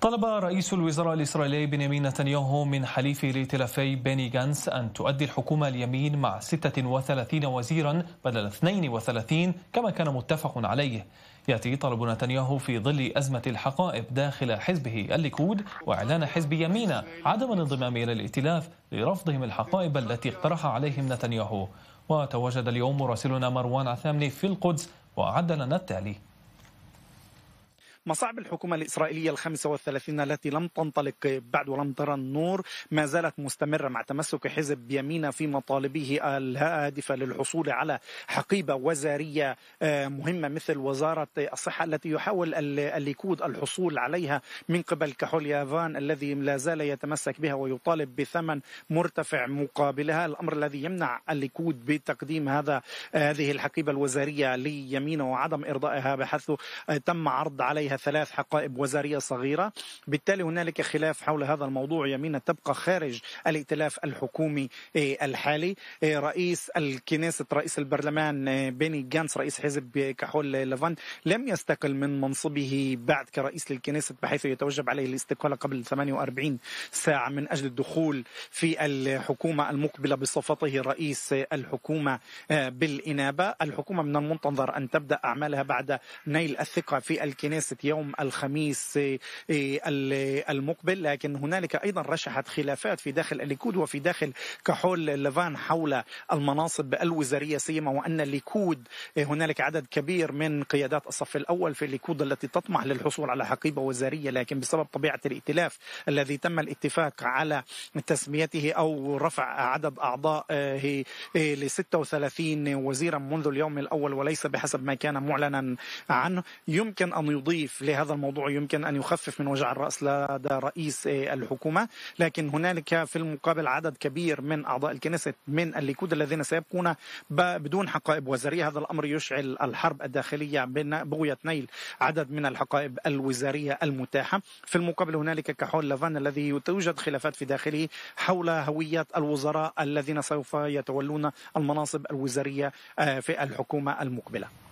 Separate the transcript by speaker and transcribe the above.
Speaker 1: طلب رئيس الوزراء الإسرائيلي بنيامين نتنياهو من حليف الائتلافي بيني جانس أن تؤدي الحكومة اليمين مع 36 وزيرا بدل 32 كما كان متفق عليه يأتي طلب نتنياهو في ظل أزمة الحقائب داخل حزبه الليكود وإعلان حزب يمينة عدم الانضمام إلى الائتلاف لرفضهم الحقائب التي اقترح عليهم نتنياهو وتواجد اليوم مراسلنا مروان عثامني في القدس وعدلنا التالي
Speaker 2: مصاعب الحكومة الإسرائيلية الخمسة والثلاثين التي لم تنطلق بعد ولم ترى النور ما زالت مستمرة مع تمسك حزب يمين في مطالبه الهادفة للحصول على حقيبة وزارية آه، مهمة مثل وزارة الصحة التي يحاول الليكود الحصول عليها من قبل كحول يافان الذي لا زال يتمسك بها ويطالب بثمن مرتفع مقابلها الأمر الذي يمنع الليكود بتقديم هذا آه، هذه الحقيبة الوزارية ليمينه وعدم إرضائها بحيث آه، تم عرض عليها فيها ثلاث حقائب وزارية صغيرة بالتالي هنالك خلاف حول هذا الموضوع يمين تبقى خارج الائتلاف الحكومي إيه، الحالي إيه، رئيس الكنيسة رئيس البرلمان إيه، بيني جانس رئيس حزب كحول لافاند لم يستقل من منصبه بعد كرئيس للكنيسة بحيث يتوجب عليه الاستقالة قبل 48 ساعة من أجل الدخول في الحكومة المقبلة بصفته رئيس الحكومة بالإنابة الحكومة من المنتظر أن تبدأ أعمالها بعد نيل الثقة في الكنيسة يوم الخميس آه، آه، المقبل لكن هنالك ايضا رشحت خلافات في داخل الليكود وفي داخل كحول لفان حول المناصب الوزاريه سيما وان الليكود آه، هنالك عدد كبير من قيادات الصف الاول في الليكود التي تطمح للحصول على حقيبه وزاريه لكن بسبب طبيعه الائتلاف الذي تم الاتفاق على تسميته او رفع عدد اعضاء ل 36 وزيرا منذ اليوم الاول وليس بحسب ما كان معلنا عنه يمكن ان يضيف تعريف لهذا الموضوع يمكن أن يخفف من وجع الرأس لدى رئيس الحكومة لكن هنالك في المقابل عدد كبير من أعضاء الكنيسة من الليكود الذين سيبقون بدون حقائب وزارية هذا الأمر يشعل الحرب الداخلية بين بغية نيل عدد من الحقائب الوزارية المتاحة في المقابل هنالك كحول لافان الذي توجد خلافات في داخله حول هوية الوزراء الذين سوف يتولون المناصب الوزارية آه، في الحكومة المقبلة